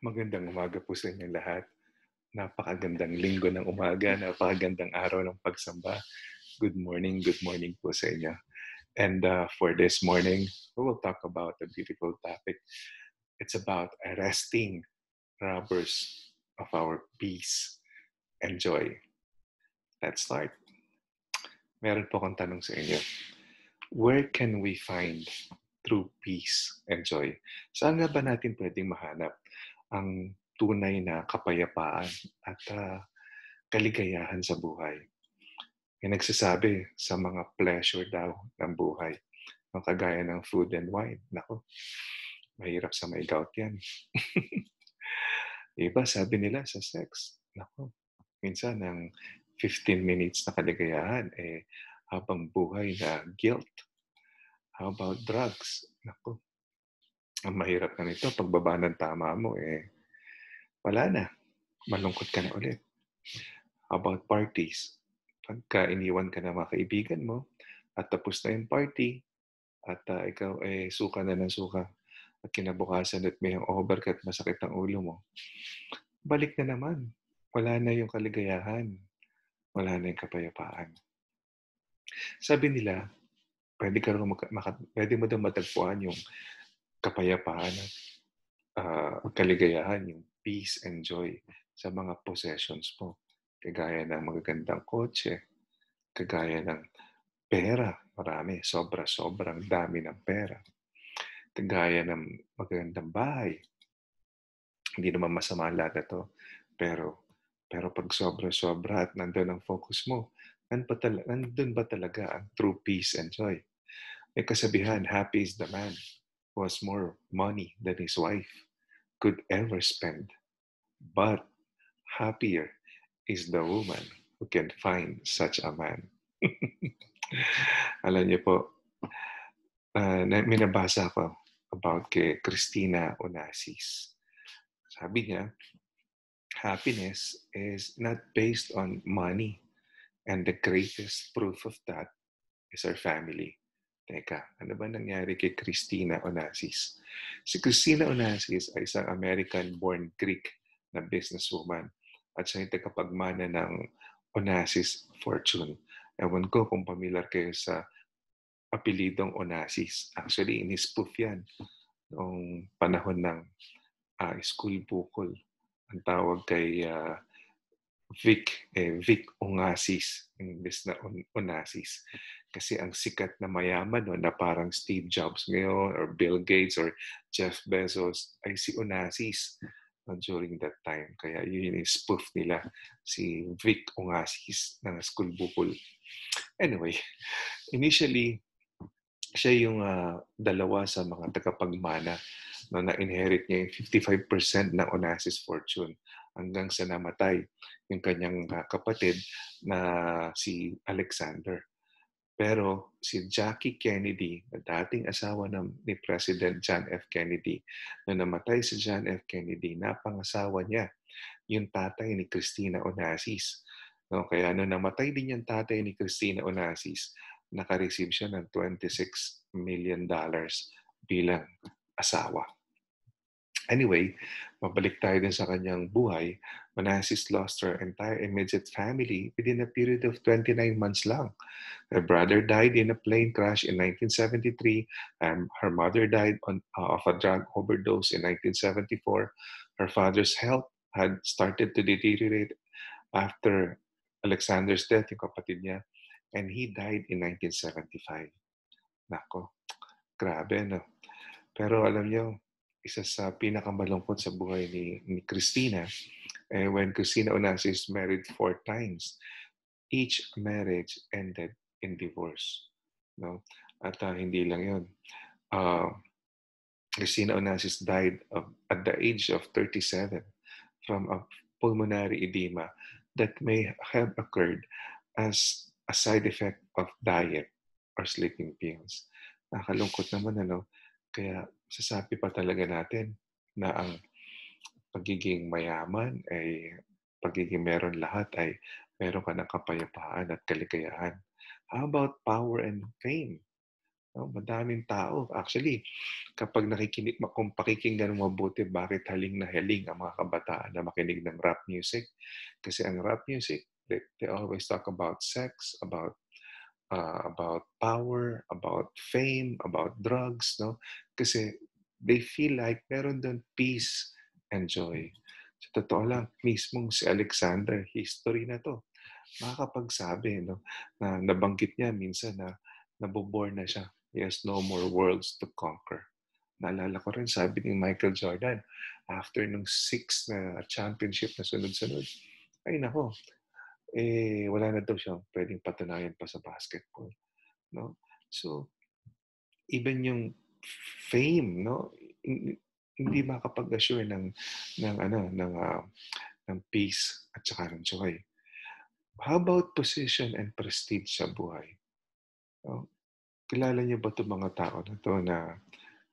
Magandang umaga po sa inyo lahat. Napakagandang linggo ng umaga, napakagandang araw ng pagsamba. Good morning, good morning po sa inyo. And uh, for this morning, we will talk about a beautiful topic. It's about arresting robbers of our peace and joy. Let's start. Meron po akong tanong sa inyo. Where can we find true peace and joy? Saan nga ba natin pwedeng mahanap ang tunay na kapayapaan at uh, kaligayahan sa buhay. Yung nagsasabi sa mga pleasure daw ng buhay, no, kagaya ng food and wine. Nako, mahirap sa may gout yan. Iba, sabi nila sa sex. Nako, minsan ang 15 minutes na kaligayahan, eh, habang buhay na guilt. How about drugs? Nako, ang mahirap na nito, pagbaba ng tama mo, eh, wala na. Malungkot ka na ulit. About parties. Pagka iniwan ka na mga kaibigan mo, at tapos na yung party, at uh, ikaw eh suka na ng suka, at kinabukasan at may hangover ka at masakit ang ulo mo, balik na naman. Wala na yung kaligayahan. Wala na yung kapayapaan. Sabi nila, pwede, ka mag- maka- pwede mo daw matagpuan yung kapayapaan at uh, kaligayahan, yung peace and joy sa mga possessions mo. Kagaya ng magagandang kotse, kagaya ng pera, marami, sobra-sobrang dami ng pera. Kagaya ng magagandang bahay. Hindi naman masama ang lahat ito, pero pero pag sobra-sobra at nandun ang focus mo, nandun ba, talaga, nandun ba talaga ang true peace and joy? May kasabihan, happy is the man was more money than his wife could ever spend. But happier is the woman who can find such a man. Alam niyo po, uh, ah, minabasa ko about kay Christina Onassis. Sabi niya, happiness is not based on money. And the greatest proof of that is our family. Teka, ano ba nangyari kay Christina Onassis? Si Christina Onassis ay isang American-born Greek na businesswoman at siya yung tagapagmana ng Onassis Fortune. Ewan ko kung pamilyar kayo sa apelidong Onassis. Actually, inispoof yan noong panahon ng uh, school bukol. Ang tawag kay uh, Vic, eh, Vic Onassis imbes na on, Onassis. Kasi ang sikat na mayaman no, na parang Steve Jobs ngayon or Bill Gates or Jeff Bezos ay si Onassis no, during that time. Kaya yun yung spoof nila, si Vic Onassis ng School Bukol. Anyway, initially, siya yung uh, dalawa sa mga tagapagmana no, na inherit niya yung 55% ng Onassis fortune hanggang sa namatay yung kanyang kapatid na si Alexander. Pero si Jackie Kennedy, na dating asawa ng, ni President John F. Kennedy, na namatay si John F. Kennedy, napangasawa niya yung tatay ni Christina Onassis. No, kaya nung namatay din yung tatay ni Christina Onassis, nakareceive siya ng $26 million bilang asawa. Anyway, mabalik tayo din sa kanyang buhay. Manasseh lost her entire immediate family within a period of 29 months lang. Her brother died in a plane crash in 1973. and her mother died on, uh, of a drug overdose in 1974. Her father's health had started to deteriorate after Alexander's death, yung kapatid niya. And he died in 1975. Nako, grabe no. Pero alam niyo, isa sa pinakamalungkot sa buhay ni, ni Christina. And eh, when Christina Onassis married four times, each marriage ended in divorce. No? At uh, hindi lang yun. Uh, Christina Onassis died of, at the age of 37 from a pulmonary edema that may have occurred as a side effect of diet or sleeping pills. Nakalungkot naman ano, kaya sasabi pa talaga natin na ang pagiging mayaman ay pagiging meron lahat ay meron ka ng kapayapaan at kaligayahan. How about power and fame? No, madaming tao. Actually, kapag nakikinig, kung pakikinggan mo mabuti, bakit haling na haling ang mga kabataan na makinig ng rap music? Kasi ang rap music, they, they always talk about sex, about uh, about power, about fame, about drugs, no? Kasi they feel like meron doon peace and joy. Sa totoo lang, mismong si Alexander, history na to. Makakapagsabi, no? Na nabanggit niya minsan na nabobore na siya. He has no more worlds to conquer. Naalala ko rin, sabi ni Michael Jordan, after nung six na championship na sunod-sunod, ay nako, eh, wala na daw siyang pwedeng patunayan pa sa basketball. No? So, even yung fame, no? hindi mm. makapag-assure ng ng ano ng uh, ng peace at saka ng joy. How about position and prestige sa buhay? No? Kilala niyo ba 'tong mga tao na ano to na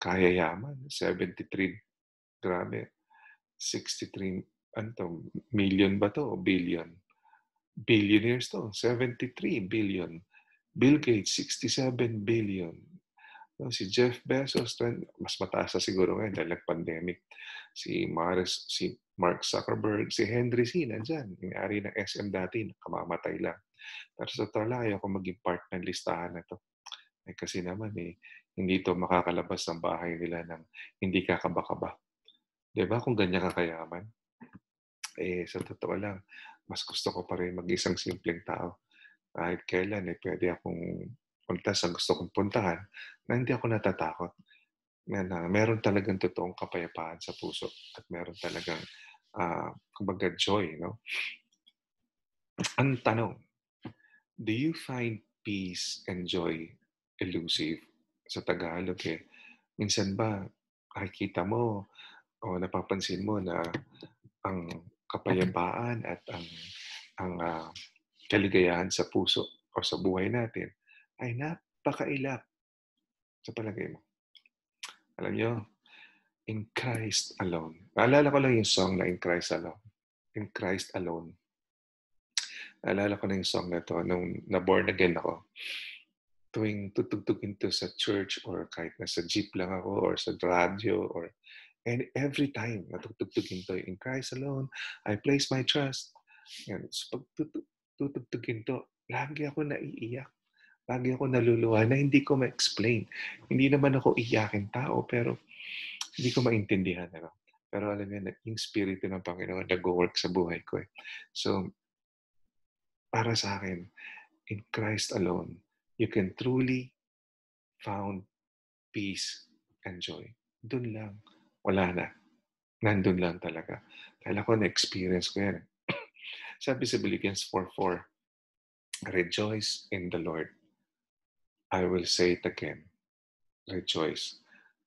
kaya yaman? 73 grabe. 63 ano million ba to o billion? billionaires to, 73 billion. Bill Gates, 67 billion. si Jeff Bezos, 20, mas mataas na siguro ngayon dahil nag-pandemic. Si, Maris, si Mark Zuckerberg, si Henry C. nandyan. Yung ari ng SM dati, nakamamatay lang. Pero sa tala, ayaw ko maging part ng listahan na to. Eh, kasi naman eh, hindi to makakalabas ng bahay nila ng hindi kakabakaba. ba diba? Kung ganyan ka kayaman. Eh, sa totoo lang, mas gusto ko pa rin mag-isang simpleng tao. Kahit kailan eh, pwede akong punta sa gusto kong puntahan na hindi ako natatakot. Yan, uh, meron talagang totoong kapayapaan sa puso at meron talagang, uh, kumbaga, joy, no? Ang tanong, do you find peace and joy elusive? Sa Tagalog eh, minsan ba nakikita mo o napapansin mo na ang kapayapaan at ang ang uh, kaligayahan sa puso o sa buhay natin ay napakailap sa palagay mo. Alam nyo, in Christ alone. Naalala ko lang yung song na In Christ Alone. In Christ Alone. Naalala ko na yung song na to nung na-born again ako. Tuwing tutugtugin to sa church or kahit nasa jeep lang ako or sa radio or And every time, natutugtugin to, in Christ alone, I place my trust. And So pag tutugtugin to, lagi ako naiiyak. Lagi ako naluluha na hindi ko ma-explain. Hindi naman ako iyakin tao, pero hindi ko maintindihan. Ano? Pero alam niyo, yung spirito ng Panginoon nag-work sa buhay ko. Eh. So, para sa akin, in Christ alone, you can truly found peace and joy. Doon lang wala na. Nandun lang talaga. Dahil ko, na-experience ko yan. Sabi sa Philippians 4.4, Rejoice in the Lord. I will say it again. Rejoice.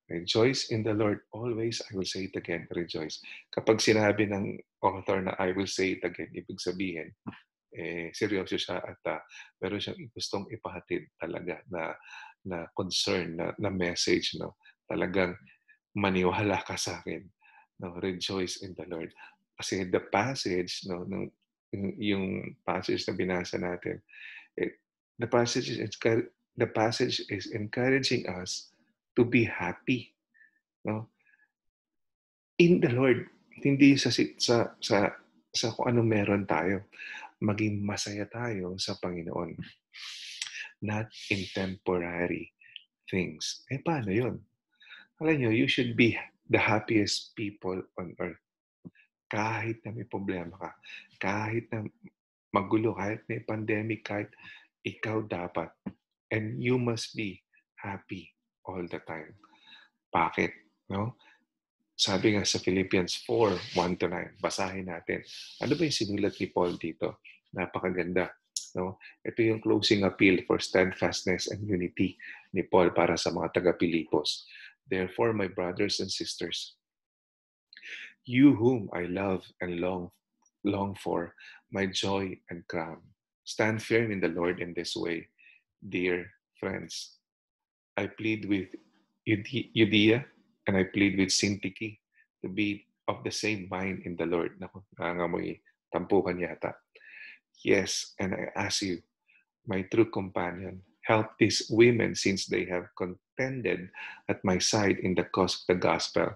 Rejoice in the Lord always. I will say it again. Rejoice. Kapag sinabi ng author na I will say it again, ibig sabihin, eh, seryoso siya at uh, meron siyang gustong ipahatid talaga na na concern, na, na message. No? Talagang maniwala ka sa akin. No, rejoice in the Lord. Kasi the passage, no, no yung passage na binasa natin, it, the passage is the passage is encouraging us to be happy. No? In the Lord, hindi sa sa sa sa kung ano meron tayo. Maging masaya tayo sa Panginoon. Not in temporary things. Eh, paano yun? alam nyo, you should be the happiest people on earth. Kahit na may problema ka, kahit na magulo, kahit may pandemic, kahit ikaw dapat. And you must be happy all the time. Bakit? No? Sabi nga sa Philippians 4, 1 9, basahin natin. Ano ba yung sinulat ni Paul dito? Napakaganda. No? Ito yung closing appeal for steadfastness and unity ni Paul para sa mga taga-Pilipos. Therefore, my brothers and sisters, you whom I love and long, long for, my joy and crown, stand firm in the Lord in this way, dear friends. I plead with Judea and I plead with Sintiki to be of the same mind in the Lord. Naku, nangangamoy tampuhan yata. Yes, and I ask you, my true companion, help these women since they have contended at my side in the cause of the gospel,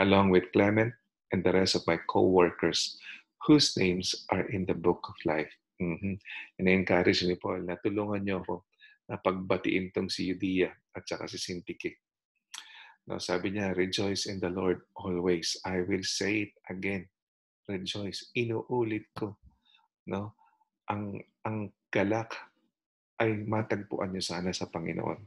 along with Clement and the rest of my co workers whose names are in the book of life. Mm-hmm. And encourage ni Paul na tulungan niyo ako na pagbatiin tong si Judea at saka si Sintike. No, sabi niya, rejoice in the Lord always. I will say it again. Rejoice. Inuulit ko. No? Ang, ang galak ay matagpuan niyo sana sa Panginoon.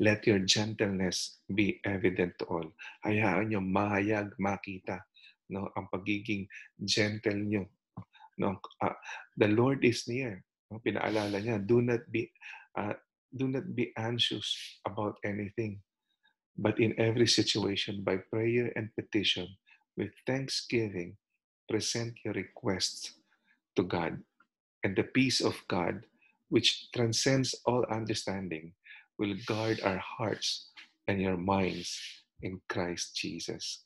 Let your gentleness be evident to all. Hayaan niyo mahayag, makita no ang pagiging gentle niyo. No, uh, the Lord is near. No, pinaalala niya, do not be uh, do not be anxious about anything, but in every situation by prayer and petition with thanksgiving present your requests to God. And the peace of God which transcends all understanding, will guard our hearts and your minds in Christ Jesus.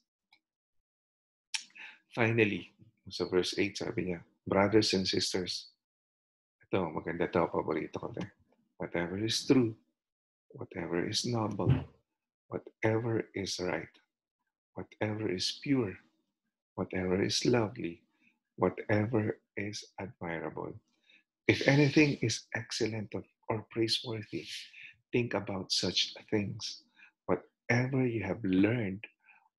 Finally, so verse 8, sabi niya, brothers and sisters, ito, maganda to, paborito ko na. Whatever is true, whatever is noble, whatever is right, whatever is pure, whatever is lovely, whatever is admirable If anything is excellent or praiseworthy, think about such things. Whatever you have learned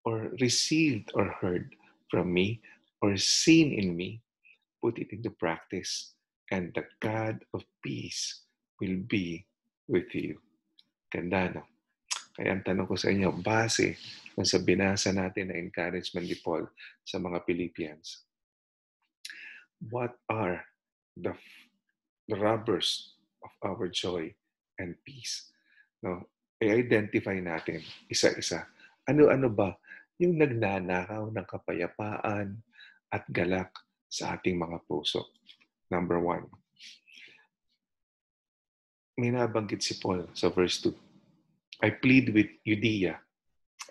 or received or heard from me or seen in me, put it into practice, and the God of peace will be with you. Ganda, no? Kaya ang tanong ko sa inyo, base kung sa binasa natin na encouragement ni Paul sa mga Philippians, what are the the robbers of our joy and peace. No? I-identify natin isa-isa. Ano-ano ba yung nagnanakaw ng kapayapaan at galak sa ating mga puso? Number one, may nabanggit si Paul sa verse 2. I plead with Judea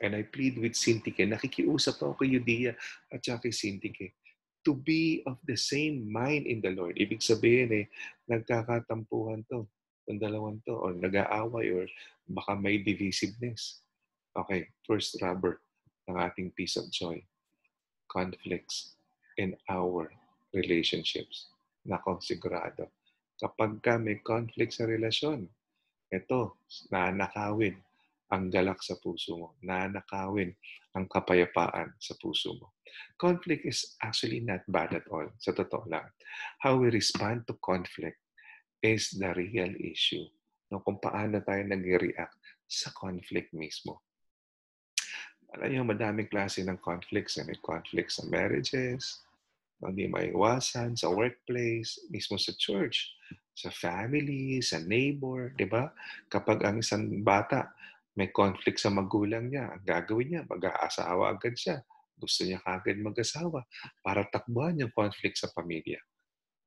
and I plead with Sintike. Nakikiusap ako kay Judea at saka kay Sintike to be of the same mind in the Lord. Ibig sabihin eh, nagkakatampuhan to, Ang dalawang to, or nag-aaway, or baka may divisiveness. Okay, first rubber ng ating piece of joy. Conflicts in our relationships. Nako, sigurado. Kapag ka may conflict sa relasyon, ito, nanakawin ang galak sa puso mo, nanakawin ang kapayapaan sa puso mo conflict is actually not bad at all. Sa totoo lang. How we respond to conflict is the real issue. No, kung paano tayo nag-react sa conflict mismo. Alam niyo, madaming klase ng conflicts. Eh. May conflicts sa marriages, hindi maiwasan, sa workplace, mismo sa church, sa family, sa neighbor, di ba? Kapag ang isang bata may conflict sa magulang niya, ang gagawin niya, mag-aasawa agad siya gusto niya kagad mag-asawa para takbuhan yung conflict sa pamilya.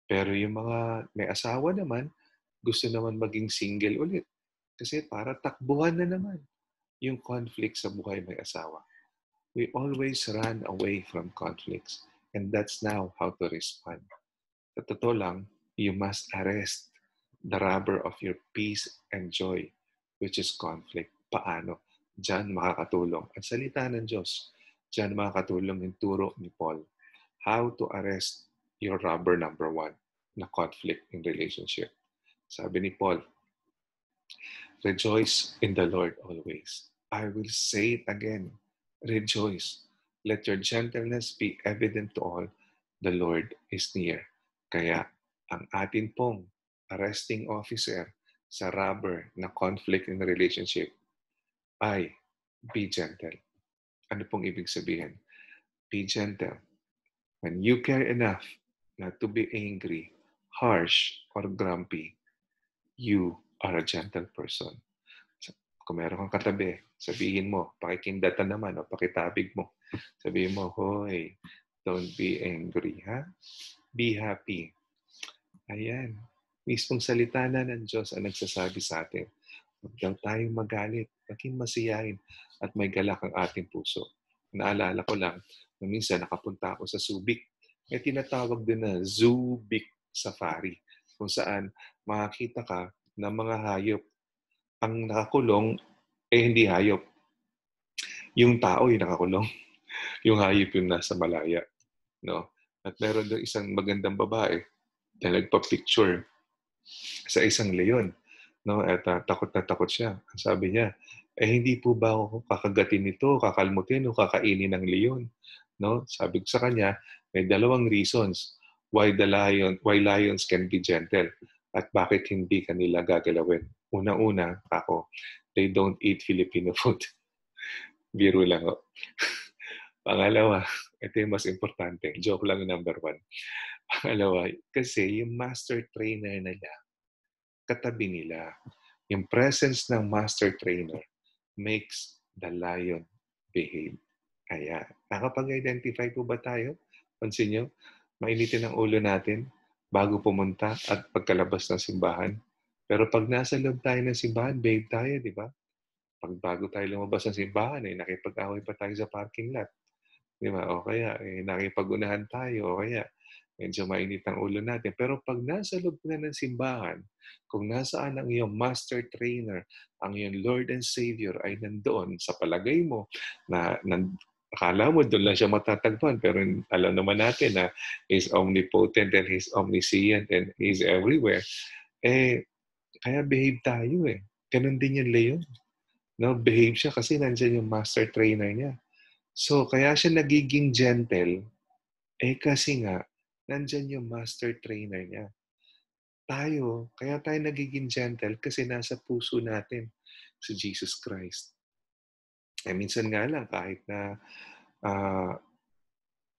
Pero yung mga may asawa naman, gusto naman maging single ulit. Kasi para takbuhan na naman yung conflict sa buhay may asawa. We always run away from conflicts. And that's now how to respond. Sa totoo lang, you must arrest the rubber of your peace and joy, which is conflict. Paano? Diyan makakatulong ang salita ng Diyos Diyan makakatulong yung turo ni Paul. How to arrest your rubber number one na conflict in relationship. Sabi ni Paul, Rejoice in the Lord always. I will say it again. Rejoice. Let your gentleness be evident to all. The Lord is near. Kaya ang atin pong arresting officer sa rubber na conflict in relationship ay be gentle. Ano pong ibig sabihin? Be gentle. When you care enough not to be angry, harsh, or grumpy, you are a gentle person. So, Kung meron kang katabi, sabihin mo, pakikindata naman o pakitabig mo. Sabihin mo, hoy, don't be angry, ha? Be happy. Ayan. Mismong salita na ng Diyos ang nagsasabi sa atin. Huwag daw tayong magalit. Naging masiyahin at may galak ang ating puso. Naalala ko lang na minsan nakapunta ako sa Subic. May tinatawag din na Subic Safari kung saan makakita ka ng mga hayop. Ang nakakulong eh hindi hayop. Yung tao yung nakakulong. yung hayop yung nasa malaya. No? At meron doon isang magandang babae na nagpa-picture sa isang leon No? At uh, eh, takot na takot siya. Sabi niya, eh hindi po ba ako kakagatin nito, kakalmutin o kakainin ng leon? No? Sabi ko sa kanya, may dalawang reasons why the lion, why lions can be gentle at bakit hindi kanila gagalawin. Una-una, ako, they don't eat Filipino food. Biro lang ho. Oh. Pangalawa, ito yung mas importante. Joke lang yung number one. Pangalawa, kasi yung master trainer na niya, katabi nila. Yung presence ng master trainer makes the lion behave. Kaya, nakapag-identify po ba tayo? Pansin nyo, mainitin ang ulo natin bago pumunta at pagkalabas ng simbahan. Pero pag nasa loob tayo ng simbahan, babe tayo, di ba? Pag bago tayo lumabas ng simbahan, eh, nakipag-away pa tayo sa parking lot. Di ba? O kaya, eh, nakipag-unahan tayo. O kaya, medyo mainit ang ulo natin. Pero pag nasa loob na ng simbahan, kung nasaan ang iyong master trainer, ang iyong Lord and Savior ay nandoon sa palagay mo na, na akala mo doon lang siya matatagpuan pero alam naman natin na is omnipotent and He's omniscient and He's everywhere. Eh, kaya behave tayo eh. ganun din yung Leon. No, behave siya kasi nandiyan yung master trainer niya. So, kaya siya nagiging gentle eh kasi nga, nandyan yung master trainer niya. Tayo, kaya tayo nagiging gentle kasi nasa puso natin si Jesus Christ. Eh, minsan nga lang, kahit na uh,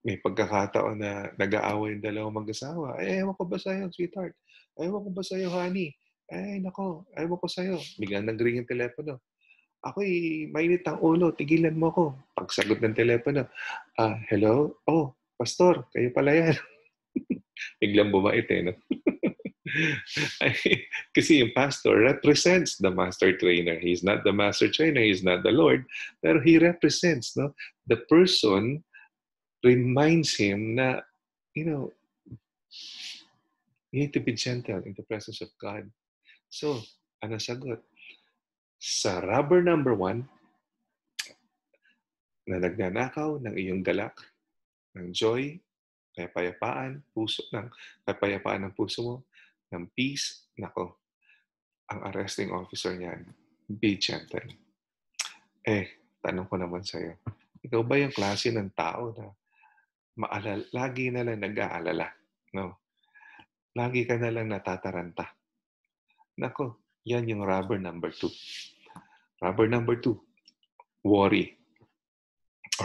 may pagkakataon na nag-aaway yung dalawang mag-asawa, eh, ewan ko ba sa'yo, sweetheart? Ewan ko ba sa'yo, honey? Eh, nako, ewan ko sa'yo. Biglang nag-ring yung telepono. Ako'y mainit ang ulo, tigilan mo ako. Pagsagot ng telepono, ah, hello? Oh, pastor, kayo pala yan. Biglang bumait eh. No? Kasi yung pastor represents the master trainer. He's not the master trainer, he's not the Lord, pero he represents, no? The person reminds him na, you know, you need to be gentle in the presence of God. So, ano sagot? Sa rubber number one, na nagnanakaw ng iyong galak, ng joy, kapayapaan, puso ng kapayapaan ng puso mo, ng peace, nako, ang arresting officer niyan, be gentle. Eh, tanong ko naman sa iyo ikaw ba yung klase ng tao na maalala, lagi na lang nag-aalala? No? Lagi ka na lang natataranta. Nako, yan yung rubber number two. Rubber number two, worry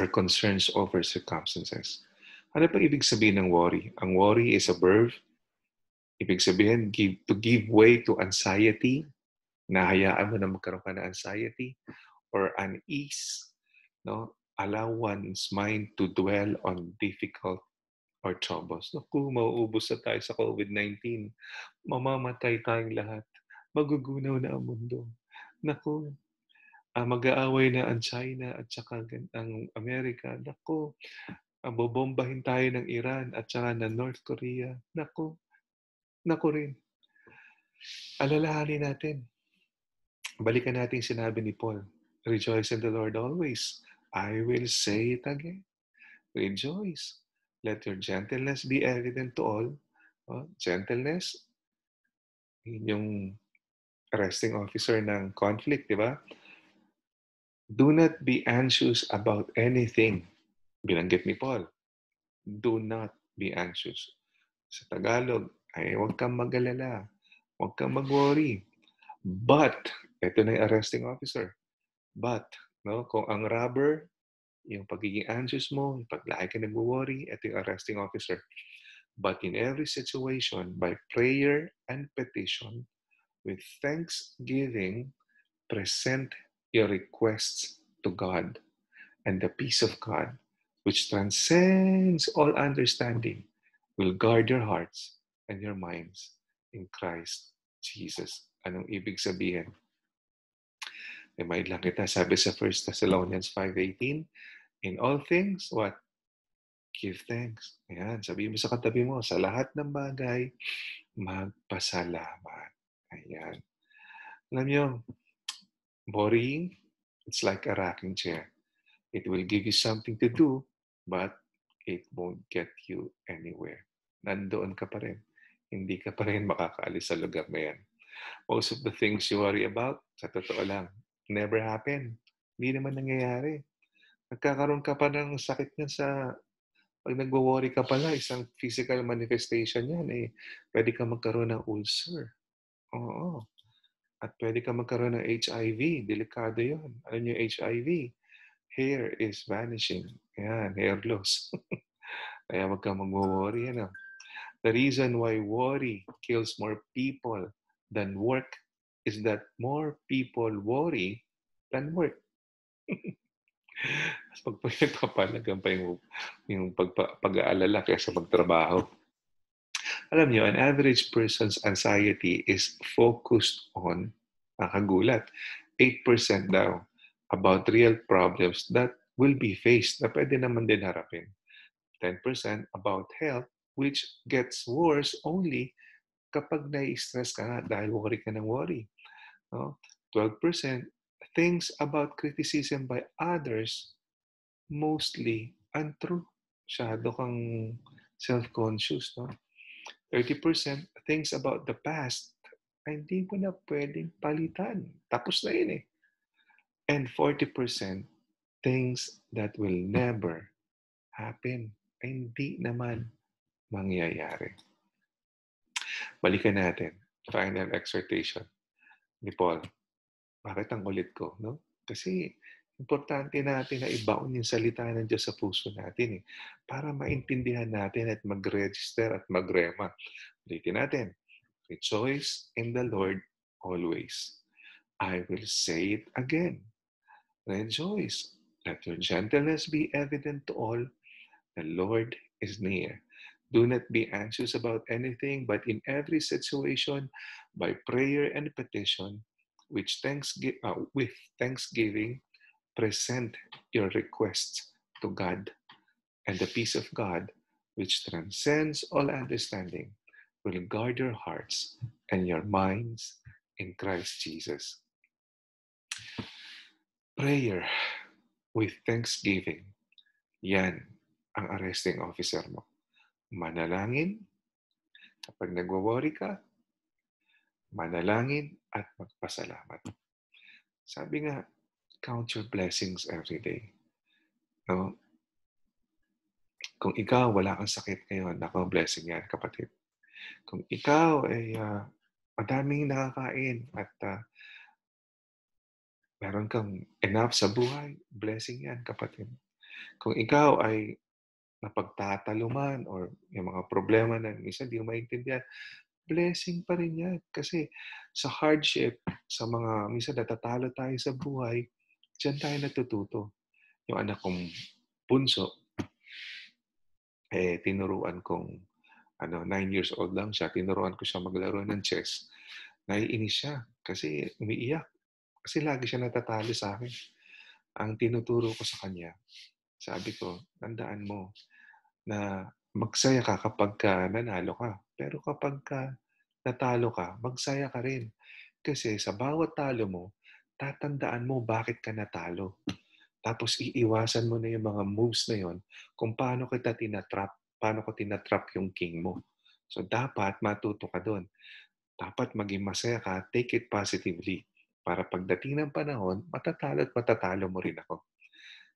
or concerns over circumstances. Ano pa ibig sabihin ng worry? Ang worry is a verb. Ibig sabihin, give, to give way to anxiety. Nahayaan mo na magkaroon ka ng anxiety or unease. No? Allow one's mind to dwell on difficult or troubles. Naku, mauubos na tayo sa COVID-19. Mamamatay tayong lahat. Magugunaw na ang mundo. Naku, uh, mag-aaway na ang China at saka ang Amerika. Naku, ang bobombahin tayo ng Iran at saka ng North Korea. Nako, nako rin. Alalahanin natin. Balikan natin sinabi ni Paul, Rejoice in the Lord always. I will say it again. Rejoice. Let your gentleness be evident to all. Oh, gentleness, yung arresting officer ng conflict, di ba? Do not be anxious about anything Binanggit ni Paul, do not be anxious. Sa Tagalog, ay huwag kang magalala. Huwag kang mag-worry. But, ito na yung arresting officer. But, no, kung ang rubber, yung pagiging anxious mo, yung paglaki ka nag-worry, ito yung arresting officer. But in every situation, by prayer and petition, with thanksgiving, present your requests to God. And the peace of God, which transcends all understanding, will guard your hearts and your minds in Christ Jesus. Anong ibig sabihin? Remind eh, lang kita, sabi sa 1 Thessalonians 5.18, In all things, what? Give thanks. Ayan, sabi mo sa katabi mo, sa lahat ng bagay, magpasalamat. Ayan. Alam nyo, boring, it's like a rocking chair. It will give you something to do, But it won't get you anywhere. Nandoon ka pa rin. Hindi ka pa rin makakaalis sa lugar na yan. Most of the things you worry about, sa totoo lang, never happen. Hindi naman nangyayari. Nagkakaroon ka pa ng sakit niyan sa pag nagwo-worry ka pala, isang physical manifestation yan, eh, pwede ka magkaroon ng ulcer. Oo. At pwede ka magkaroon ng HIV. Delikado yon. Ano yung HIV? Hair is vanishing. Yan, hair loss. Kaya wag kang mag-worry. Ano? The reason why worry kills more people than work is that more people worry than work. Mas pag nagpapalagan pa yung, yung pag-aalala kaysa magtrabaho. Alam niyo, an average person's anxiety is focused on, nakagulat, 8% daw about real problems that will be faced na pwede naman din harapin. 10% about health, which gets worse only kapag nai-stress ka nga dahil worry ka ng worry. No? 12% things about criticism by others mostly untrue. Masyado kang self-conscious. No? 30% things about the past ay hindi mo na pwedeng palitan. Tapos na yun eh. And 40% things that will never happen ay hindi naman mangyayari. Balikan natin, final exhortation ni Paul. Bakit ang ulit ko? No? Kasi importante natin na ibaon yung salita ng Diyos sa puso natin eh, para maintindihan natin at mag-register at mag magrema. Ulitin natin, rejoice in the Lord always. I will say it again. Rejoice Let your gentleness be evident to all. The Lord is near. Do not be anxious about anything, but in every situation, by prayer and petition, which uh, with thanksgiving, present your requests to God. And the peace of God, which transcends all understanding, will guard your hearts and your minds in Christ Jesus. Prayer with thanksgiving, yan ang arresting officer mo. Manalangin, kapag nagwo-worry ka, manalangin at magpasalamat. Sabi nga, count your blessings every day. No? Kung ikaw wala kang sakit ngayon, nako blessing yan kapatid. Kung ikaw ay uh, madaming nakakain at uh, meron kang enough sa buhay, blessing yan, kapatid. Kung ikaw ay napagtatalo or yung mga problema na minsan di mo maintindihan, blessing pa rin yan. Kasi sa hardship, sa mga minsan natatalo tayo sa buhay, diyan tayo natututo. Yung anak kong punso, eh, tinuruan kong, ano, nine years old lang siya, tinuruan ko siya maglaro ng chess. Naiinis siya kasi umiiyak. Kasi lagi siya natatali sa akin. Ang tinuturo ko sa kanya, sabi ko, tandaan mo na magsaya ka kapag ka nanalo ka. Pero kapag ka natalo ka, magsaya ka rin. Kasi sa bawat talo mo, tatandaan mo bakit ka natalo. Tapos iiwasan mo na yung mga moves na yon kung paano kita tinatrap, paano ko tinatrap yung king mo. So dapat matuto ka doon. Dapat maging masaya ka, take it positively para pagdating ng panahon, matatalo at matatalo mo rin ako.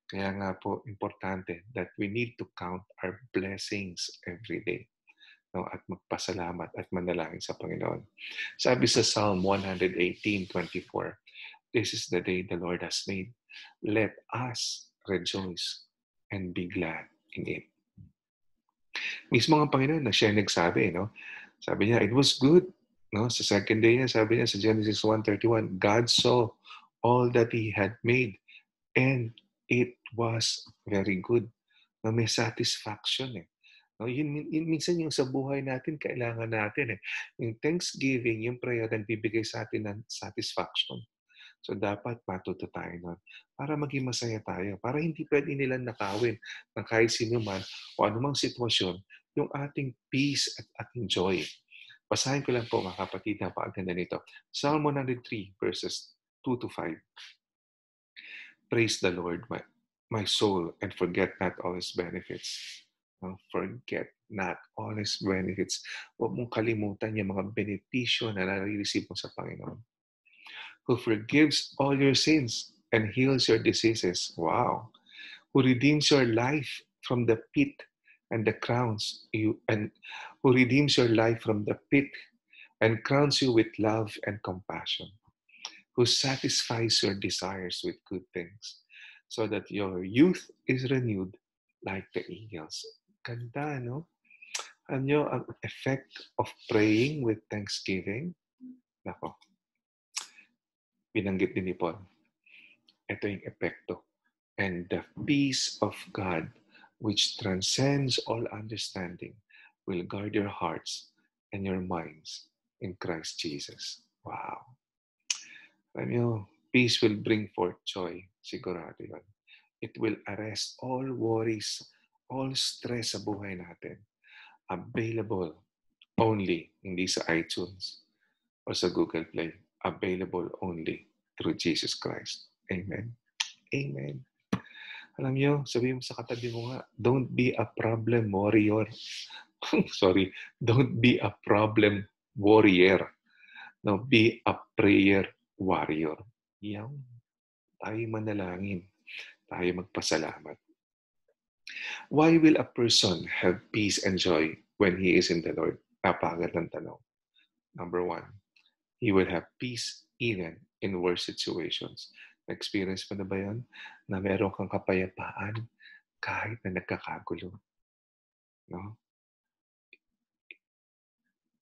Kaya nga po, importante that we need to count our blessings every day no? at magpasalamat at manalangin sa Panginoon. Sabi sa Psalm 118.24, This is the day the Lord has made. Let us rejoice and be glad in it. Mismo ang Panginoon na siya nagsabi, no? Sabi niya, it was good No? Sa second day niya, sabi niya sa Genesis 1.31, God saw all that He had made and it was very good. No, may satisfaction eh. No, yun, yun, minsan yung sa buhay natin, kailangan natin eh. Yung thanksgiving, yung prayer, then bibigay sa atin ng satisfaction. So dapat matuto tayo nun para maging masaya tayo. Para hindi pwede nilang nakawin ng kahit sino man o anumang sitwasyon yung ating peace at ating joy. Basahin ko lang po mga kapatid, napakaganda nito. Psalm 103 verses 2 to 5. Praise the Lord, my, my soul, and forget not all His benefits. Oh, forget not all His benefits. Huwag mong kalimutan yung mga benepisyo na nare-receive mo sa Panginoon. Who forgives all your sins and heals your diseases. Wow! Who redeems your life from the pit and the crowns you and who redeems your life from the pit and crowns you with love and compassion, who satisfies your desires with good things, so that your youth is renewed like the eagles. Ganda, no? Ano ang effect of praying with thanksgiving? Nako. Binanggit din ni Paul. Ito yung epekto. And the peace of God, which transcends all understanding, will guard your hearts and your minds in Christ Jesus. Wow. Alam nyo, peace will bring forth joy. Sigurado yun. It will arrest all worries, all stress sa buhay natin. Available only, hindi sa iTunes o sa Google Play. Available only through Jesus Christ. Amen. Amen. Alam nyo, sabi mo sa katabi mo nga, don't be a problem warrior. sorry, don't be a problem warrior. No, be a prayer warrior. Yan. Tayo manalangin. Tayo magpasalamat. Why will a person have peace and joy when he is in the Lord? Napakagat tanong. Number one, he will have peace even in worse situations. experience mo na ba yun? Na meron kang kapayapaan kahit na nagkakagulo. No?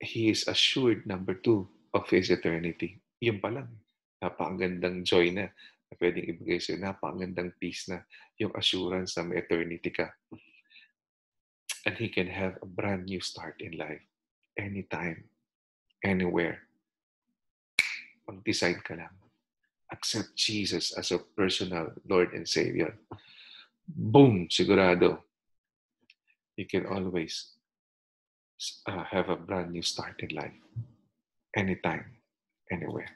he is assured, number two, of his eternity. Yun pa lang. Napakagandang joy na na pwedeng ibigay sa'yo. Napakagandang peace na yung assurance na may eternity ka. And he can have a brand new start in life. Anytime. Anywhere. Mag-decide ka lang. Accept Jesus as a personal Lord and Savior. Boom! Sigurado. You can always uh, have a brand new start in life anytime anywhere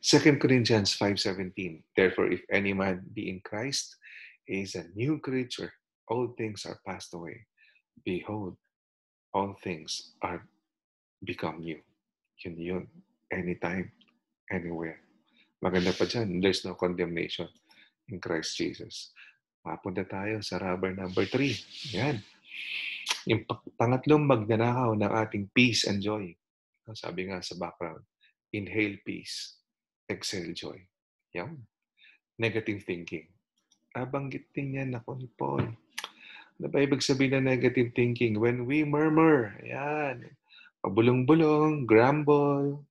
second corinthians 5.17 therefore if any man be in christ he is a new creature all things are passed away behold all things are become new yun yun anytime anywhere maganda pa dyan there's no condemnation in Christ Jesus mapunta tayo sa rubber number 3 yan yung pangatlong magnanakaw ng ating peace and joy. Ah, sabi nga sa background, inhale peace, exhale joy. Yan. Negative thinking. Nabanggit din yan ako ni Paul. Ano ba ibig sabihin ng negative thinking? When we murmur, yan, pabulong-bulong, grumble,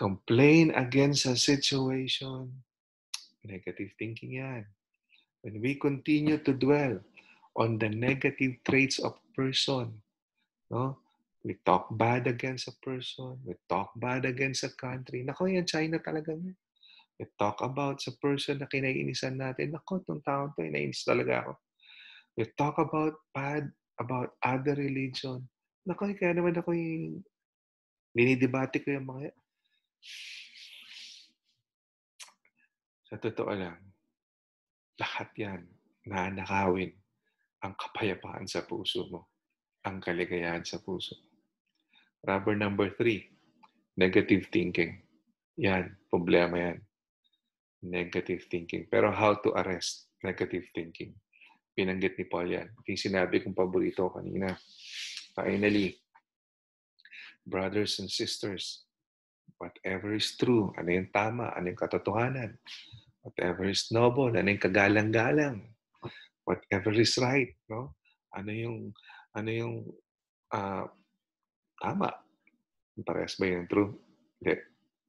complain against a situation, negative thinking yan. When we continue to dwell on the negative traits of person. No? We talk bad against a person. We talk bad against a country. Nako, yan, China talaga yan. We talk about sa person na kinainisan natin. Nako, itong tao to, inainis talaga ako. We talk about bad, about other religion. Nako, kaya naman ako yung minidebate ko yung mga Sa totoo lang, lahat yan na nakawin ang kapayapaan sa puso mo, ang kaligayahan sa puso Rubber number three, negative thinking. Yan, problema yan. Negative thinking. Pero how to arrest negative thinking? Pinanggit ni Paul yan. Yung sinabi kong paborito kanina. Finally, brothers and sisters, whatever is true, ano yung tama, ano yung katotohanan, whatever is noble, ano yung kagalang-galang, whatever is right, no? Ano yung ano yung uh, tama? Parehas ba yung True? Hindi.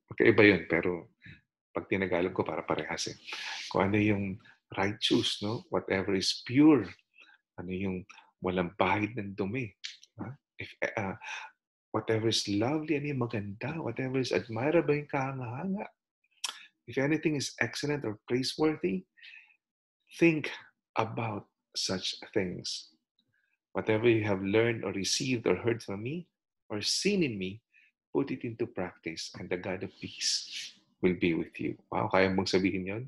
Magkaiba yun, pero pag tinagalog ko, para parehas eh. Kung ano yung righteous, no? Whatever is pure. Ano yung walang bahid ng dumi. Ha? If, uh, whatever is lovely, ano yung maganda, whatever is admirable, yung kahanga-hanga. If anything is excellent or praiseworthy, think about such things. Whatever you have learned or received or heard from me or seen in me, put it into practice and the God of peace will be with you. Wow, kaya mong sabihin yon?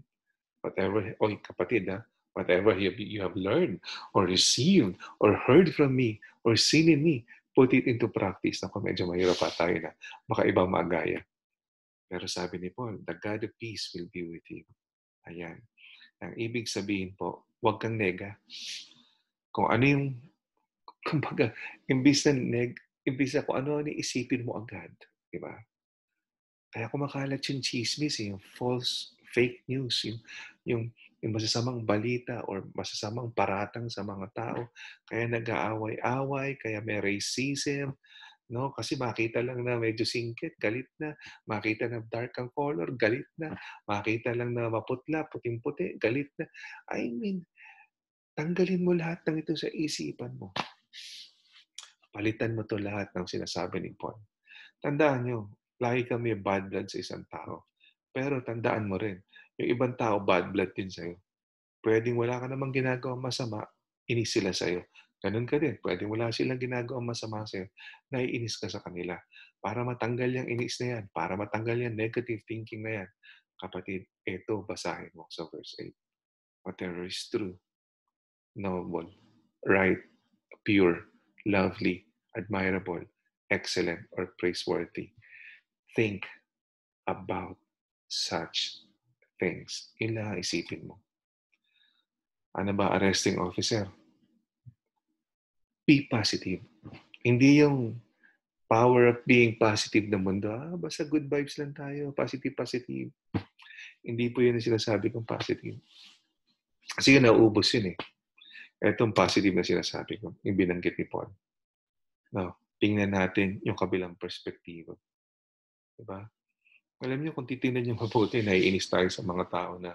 Whatever, oy kapatid ha, ah, whatever you have learned or received or heard from me or seen in me, put it into practice. Naku, medyo mahirap pa tayo na. Baka ibang magaya. Pero sabi ni Paul, the God of peace will be with you. Ayan. Ang ibig sabihin po, huwag kang nega. Kung ano yung, kumbaga, imbis na neg, imbis na kung ano, isipin mo agad. Di ba? Kaya kumakalat yung chismis, eh, yung false, fake news, yung, yung, yung masasamang balita or masasamang paratang sa mga tao. Kaya nag-aaway-away, kaya may racism, No? Kasi makita lang na medyo singkit, galit na. Makita na dark ang color, galit na. Ah. Makita lang na maputla, puting-puti, galit na. I mean, tanggalin mo lahat ng ito sa isipan mo. Palitan mo to lahat ng sinasabi ni Paul. Tandaan nyo, lagi kami bad blood sa isang tao. Pero tandaan mo rin, yung ibang tao bad blood din sa'yo. Pwedeng wala ka namang ginagawa masama, inis sila sa'yo. Ganun ka din. Pwede wala silang ginagawang masama sa'yo. Naiinis ka sa kanila. Para matanggal yung inis na yan. Para matanggal yung negative thinking na yan. Kapatid, eto basahin mo sa verse 8. Whatever is true, noble, right, pure, lovely, admirable, excellent, or praiseworthy. Think about such things. Yun lang isipin mo. Ano ba, arresting officer? be positive. Hindi yung power of being positive na mundo. Ah, basta good vibes lang tayo. Positive, positive. Hindi po yun ang sinasabi kong positive. Kasi yun, naubos yun eh. Itong positive na sinasabi ko, yung binanggit ni Paul. Now, tingnan natin yung kabilang perspektibo. Diba? Alam niyo, kung titingnan niyo mabuti, naiinis tayo sa mga tao na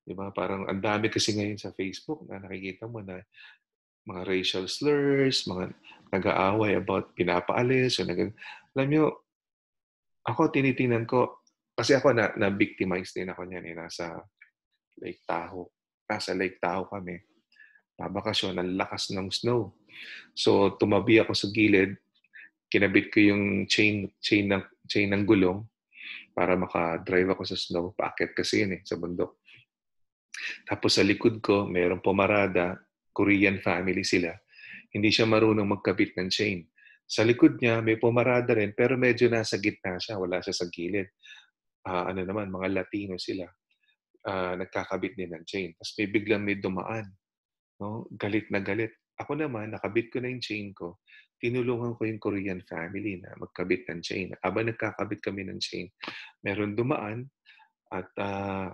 Di ba? Parang ang dami kasi ngayon sa Facebook na nakikita mo na mga racial slurs, mga nag-aaway about pinapaalis o nag Alam nyo, ako tinitingnan ko, kasi ako na, na-victimize din ako niyan eh, nasa Lake Tahoe. Nasa Lake Tahoe kami. Nabakasyon, ang lakas ng snow. So, tumabi ako sa gilid, kinabit ko yung chain, chain, ng, chain ng gulong para maka-drive ako sa snow. Paakit kasi yun eh, sa bundok. Tapos sa likod ko, mayroong pumarada Korean family sila. Hindi siya marunong magkabit ng chain. Sa likod niya, may pumarada rin, pero medyo nasa gitna siya, wala siya sa gilid. Uh, ano naman, mga Latino sila. Uh, nagkakabit din ng chain. Tapos may biglang may dumaan. No? Galit na galit. Ako naman, nakabit ko na yung chain ko. Tinulungan ko yung Korean family na magkabit ng chain. Aba, nagkakabit kami ng chain. Meron dumaan at uh,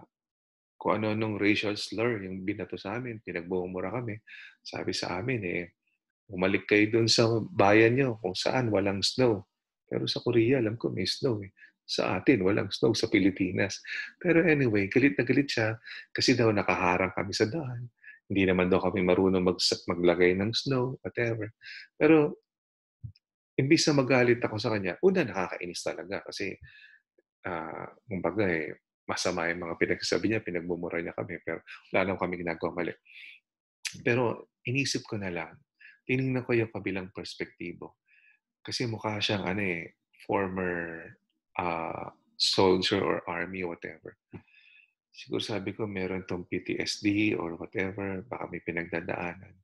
kung ano-anong racial slur yung binato sa amin. Pinagbuhumura kami. Sabi sa amin, eh, umalik kayo dun sa bayan nyo kung saan walang snow. Pero sa Korea, alam ko, may snow eh. Sa atin, walang snow sa Pilipinas. Pero anyway, galit na galit siya kasi daw nakaharang kami sa daan. Hindi naman daw kami marunong mag maglagay ng snow, whatever. Pero imbis na magalit ako sa kanya, una nakakainis talaga kasi uh, kumbaga eh, masama yung mga pinagsasabi niya, pinagmumura niya kami, pero wala naman kami ginagawa mali. Pero inisip ko na lang, tinignan ko yung kabilang perspektibo. Kasi mukha siyang ano eh, former uh, soldier or army or whatever. Siguro sabi ko, meron tong PTSD or whatever, baka may pinagdadaanan.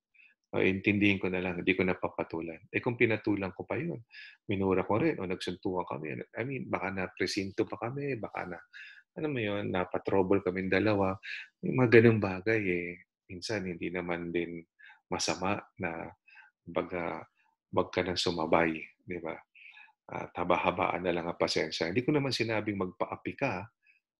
O intindihin ko na lang, hindi ko napapatulan. Eh kung pinatulan ko pa yun, minura ko rin o nagsuntuhan kami. I mean, baka na presinto pa kami, baka na ano mo yun, napatrouble kami dalawa. May mga ganung bagay eh. Minsan, hindi naman din masama na baga, magka nang sumabay. Di ba? At haba-habaan na lang ang pasensya. Hindi ko naman sinabing magpaapi ka,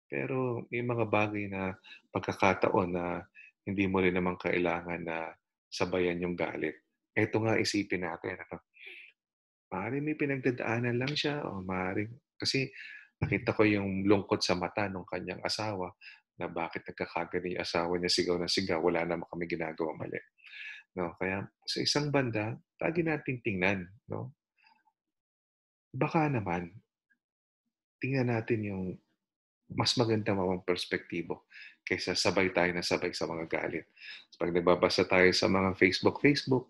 pero may mga bagay na pagkakataon na hindi mo rin naman kailangan na sabayan yung galit. Ito nga isipin natin. Ano? Maaaring may pinagdadaanan lang siya o maaaring kasi Nakita ko yung lungkot sa mata ng kanyang asawa na bakit nagkakagani yung asawa niya sigaw na sigaw, wala naman kami ginagawa mali. No, kaya sa isang banda, lagi nating tingnan, no? Baka naman tingnan natin yung mas maganda mawang perspektibo kaysa sabay tayo na sabay sa mga galit. pag nagbabasa tayo sa mga Facebook, Facebook,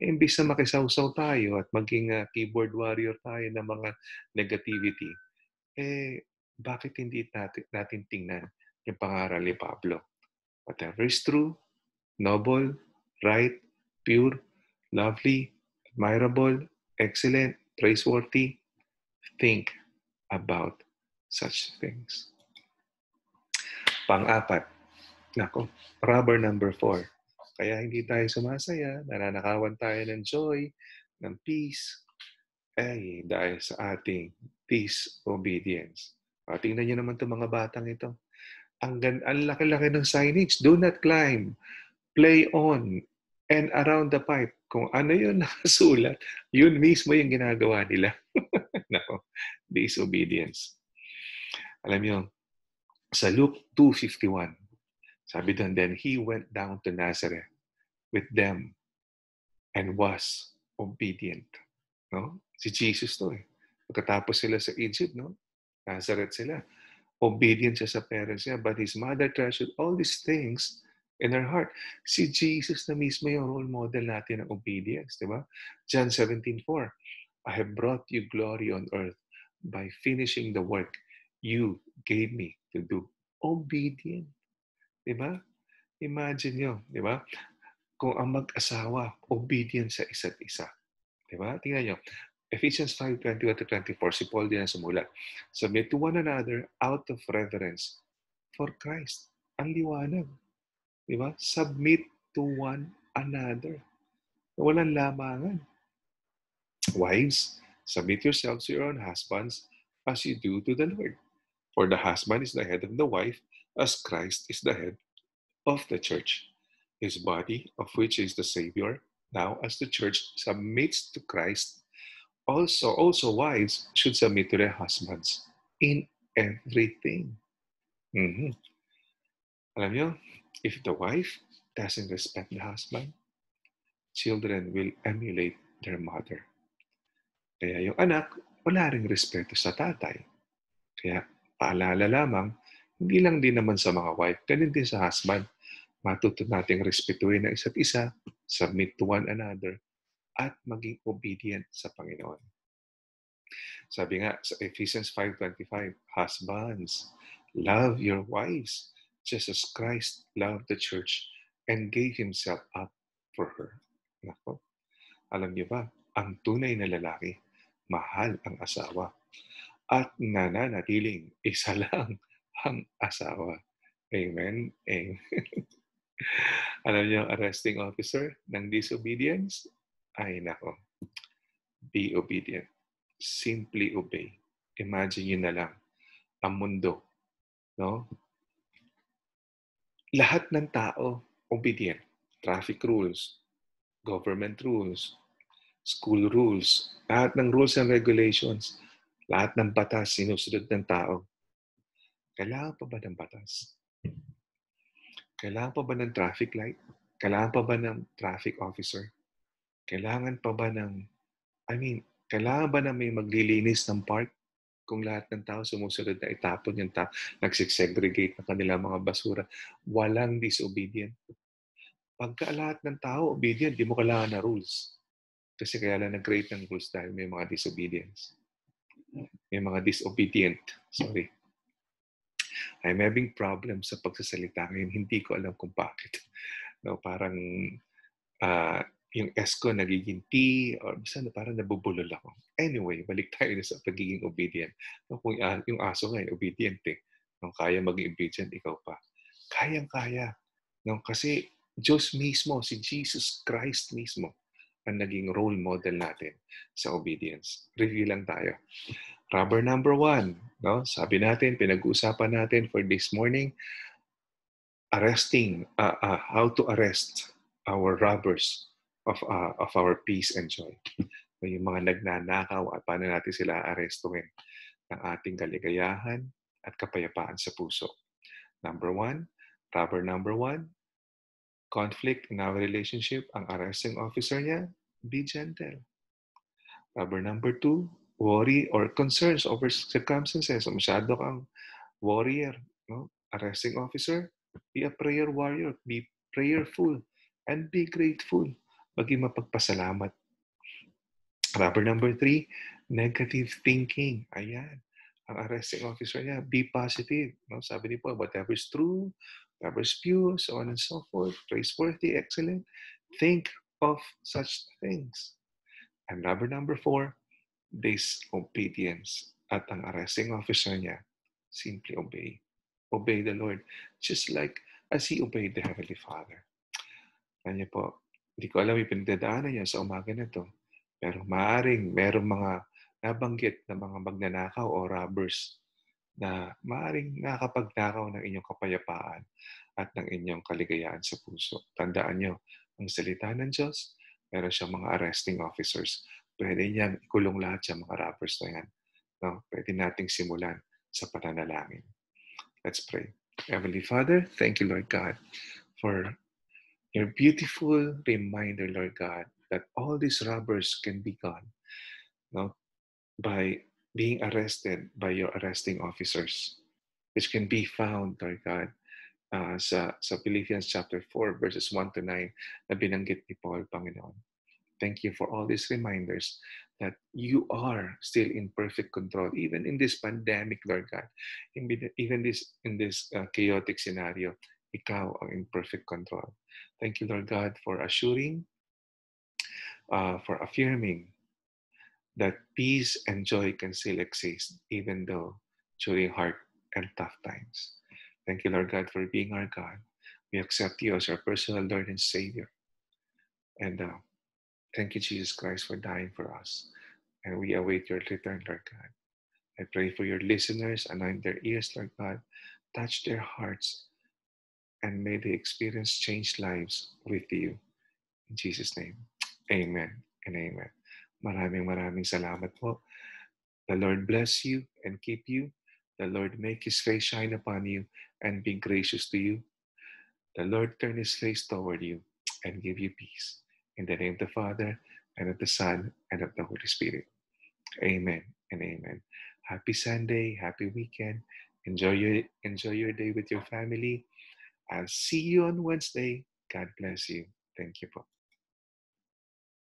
eh, imbis na makisawsaw tayo at maging uh, keyboard warrior tayo ng mga negativity, eh, bakit hindi natin, natin tingnan yung pangaral ni Pablo? Whatever is true, noble, right, pure, lovely, admirable, excellent, praiseworthy, think about such things. Pang-apat. Nako, rubber number four. Kaya hindi tayo sumasaya, nananakawan tayo ng joy, ng peace, ay eh, dahil sa ating disobedience. O, ah, tingnan niyo naman itong mga batang ito. Ang, ang laki-laki ng signage, do not climb, play on, and around the pipe. Kung ano yun nakasulat, yun mismo yung ginagawa nila. no, disobedience. Alam niyo, sa Luke 2.51, sabi doon, Then he went down to Nazareth with them and was obedient. No? Si Jesus to eh. Pagkatapos sila sa Egypt, no? Nazareth sila. Obedient siya sa parents niya. But his mother treasured all these things in her heart. Si Jesus na mismo yung role model natin ng obedience, di ba? John 17.4, I have brought you glory on earth by finishing the work you gave me to do. Obedient. Di ba? Imagine nyo, di ba? Kung ang mag-asawa, obedient sa isa't isa. Di ba? Tingnan nyo, Ephesians 5:21 to 24, si Paul din ang sumulat. Submit to one another out of reverence for Christ. Ang liwanag. Di ba? Submit to one another. Walang lamangan. Wives, submit yourselves to your own husbands as you do to the Lord. For the husband is the head of the wife, as Christ is the head of the church. His body, of which is the Savior, now as the church submits to Christ, also, also wives should submit to their husbands in everything. Mm-hmm. Alam nyo, if the wife doesn't respect the husband, children will emulate their mother. Kaya yung anak, wala rin respeto sa tatay. Kaya paalala lamang, hindi lang din naman sa mga wife, ganun din sa husband. Matuto nating respetuhin ang isa't isa, submit to one another, at maging obedient sa Panginoon. Sabi nga sa Ephesians 5.25, Husbands, love your wives just as Christ loved the church and gave himself up for her. Nako, alam niyo ba, ang tunay na lalaki, mahal ang asawa at nananatiling isa lang ang asawa. Amen? Amen. alam niyo, ang arresting officer ng disobedience, ay nako. Be obedient. Simply obey. Imagine yun na lang. Ang mundo. No? Lahat ng tao, obedient. Traffic rules, government rules, school rules, lahat ng rules and regulations, lahat ng batas sinusunod ng tao. Kailangan pa ba ng batas? Kailangan pa ba ng traffic light? Kailangan pa ba ng traffic officer? Kailangan pa ba ng, I mean, kailangan ba na may maglilinis ng park kung lahat ng tao sumusunod na itapon yung tao, nagsiksegregate na kanila mga basura, walang disobedient. Pagka lahat ng tao obedient, di mo kailangan na rules. Kasi kaya lang nag-create ng rules dahil may mga disobedience. May mga disobedient. Sorry. I'm having problem sa pagsasalita ngayon. Hindi ko alam kung bakit. No, parang uh, yung S ko nagiging T, or basta na parang nabubulol ako. Anyway, balik tayo sa pagiging obedient. No, kung ah, yung aso nga, eh, obedient eh. No, kaya maging obedient, ikaw pa. Kayang-kaya. No, kasi Diyos mismo, si Jesus Christ mismo, ang naging role model natin sa obedience. Review lang tayo. Rubber number one. No? Sabi natin, pinag-uusapan natin for this morning, arresting, uh, uh, how to arrest our robbers of, uh, of our peace and joy. So yung mga nagnanakaw at paano natin sila arestuhin ng ating kaligayahan at kapayapaan sa puso. Number one, rubber number one, conflict in our relationship, ang arresting officer niya, be gentle. Rubber number two, worry or concerns over circumstances. So Masyado kang warrior, no? arresting officer, be a prayer warrior, be prayerful, and be grateful maging mapagpasalamat. Rubber number three, negative thinking. Ayan. Ang arresting officer niya, be positive. No? Sabi ni Paul, whatever is true, whatever is pure, so on and so forth, praiseworthy, excellent, think of such things. And rubber number four, disobedience. At ang arresting officer niya, simply obey. Obey the Lord. Just like as He obeyed the Heavenly Father. Kanya po, hindi ko alam ipinagdadaanan niya sa umaga na to. Pero maaring merong mga nabanggit na mga magnanakaw o robbers na maaring nakapagnakaw ng inyong kapayapaan at ng inyong kaligayaan sa puso. Tandaan nyo, ang salita ng Diyos, meron siyang mga arresting officers. Pwede niyang ikulong lahat sa mga robbers na yan. No? Pwede nating simulan sa pananalangin. Let's pray. Heavenly Father, thank you, Lord God, for your beautiful reminder, Lord God, that all these robbers can be gone no, by being arrested by your arresting officers, which can be found, Lord God, uh, sa, sa Philippians chapter 4, verses 1 to 9 na binanggit ni Paul, Panginoon. Thank you for all these reminders that you are still in perfect control, even in this pandemic, Lord God, in, even this in this uh, chaotic scenario. ikaw ang in perfect control. Thank you, Lord God, for assuring, uh, for affirming that peace and joy can still exist even though during hard and tough times. Thank you, Lord God, for being our God. We accept you as our personal Lord and Savior. And uh, thank you, Jesus Christ, for dying for us. And we await your return, Lord God. I pray for your listeners, anoint their ears, Lord God. Touch their hearts and may the experience change lives with you. In Jesus' name, amen and amen. Maraming maraming salamat po. The Lord bless you and keep you. The Lord make His face shine upon you and be gracious to you. The Lord turn His face toward you and give you peace. In the name of the Father, and of the Son, and of the Holy Spirit. Amen and amen. Happy Sunday, happy weekend. Enjoy your, enjoy your day with your family I'll see you on Wednesday. God bless you. Thank you.